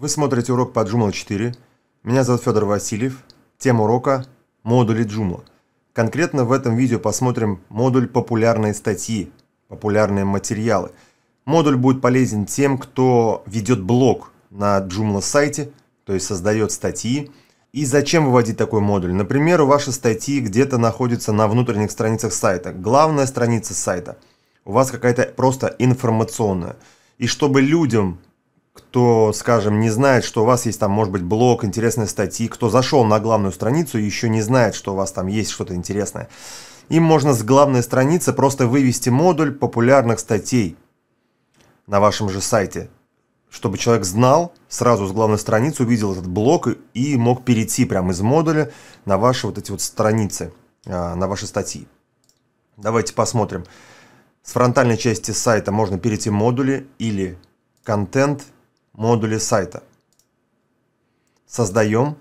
Вы смотрите урок по Joomla 4. Меня зовут Федор Васильев. Тема урока – модули Joomla. Конкретно в этом видео посмотрим модуль «Популярные статьи», «Популярные материалы». Модуль будет полезен тем, кто ведет блог на Joomla сайте, то есть создает статьи. И зачем выводить такой модуль? Например, ваши статьи где-то находятся на внутренних страницах сайта. Главная страница сайта. У вас какая-то просто информационная. И чтобы людям кто, скажем, не знает, что у вас есть там, может быть, блог, интересные статьи, кто зашел на главную страницу и еще не знает, что у вас там есть что-то интересное. Им можно с главной страницы просто вывести модуль популярных статей на вашем же сайте, чтобы человек знал, сразу с главной страницы увидел этот блок и мог перейти прямо из модуля на ваши вот эти вот страницы, а, на ваши статьи. Давайте посмотрим. С фронтальной части сайта можно перейти в модули или контент – модули сайта. Создаем.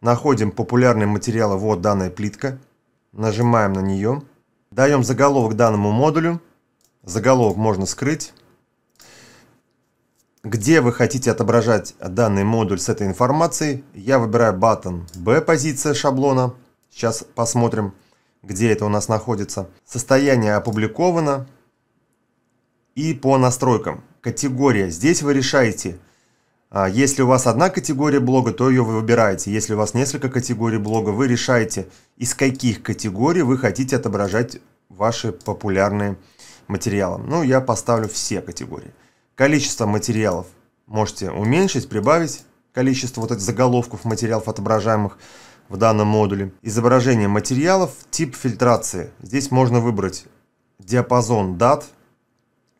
Находим популярные материалы вот данная плитка. Нажимаем на нее. Даем заголовок данному модулю. Заголовок можно скрыть. Где вы хотите отображать данный модуль с этой информацией, я выбираю батон B позиция шаблона. Сейчас посмотрим, где это у нас находится. Состояние опубликовано. И по настройкам. Категория. Здесь вы решаете, а, если у вас одна категория блога, то ее вы выбираете. Если у вас несколько категорий блога, вы решаете, из каких категорий вы хотите отображать ваши популярные материалы. Ну, я поставлю все категории. Количество материалов можете уменьшить, прибавить. Количество вот этих заголовков материалов, отображаемых в данном модуле. Изображение материалов, тип фильтрации. Здесь можно выбрать диапазон дат –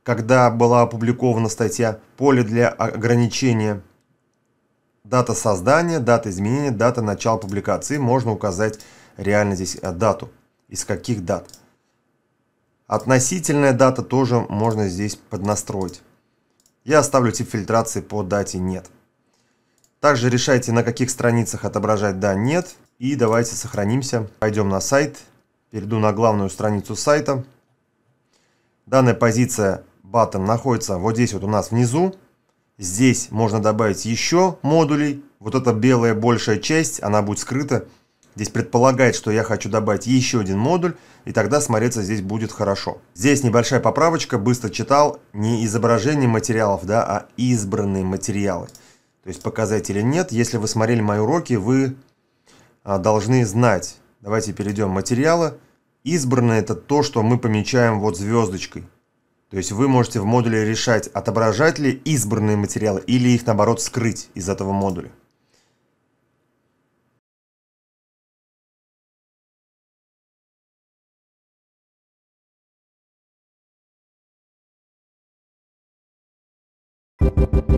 когда была опубликована статья «Поле для ограничения». Дата создания, дата изменения, дата начала публикации. Можно указать реально здесь э, дату. Из каких дат. Относительная дата тоже можно здесь поднастроить. Я оставлю тип фильтрации по дате «нет». Также решайте, на каких страницах отображать «да», «нет». И давайте сохранимся. Пойдем на сайт. Перейду на главную страницу сайта. Данная позиция button находится вот здесь вот у нас внизу. Здесь можно добавить еще модулей. Вот эта белая большая часть, она будет скрыта. Здесь предполагает, что я хочу добавить еще один модуль, и тогда смотреться здесь будет хорошо. Здесь небольшая поправочка, быстро читал, не изображение материалов, да, а избранные материалы. То есть показать или нет, если вы смотрели мои уроки, вы а, должны знать. Давайте перейдем в материалы. Избранное это то, что мы помечаем вот звездочкой. То есть вы можете в модуле решать, отображать ли избранные материалы или их, наоборот, скрыть из этого модуля. Thank you.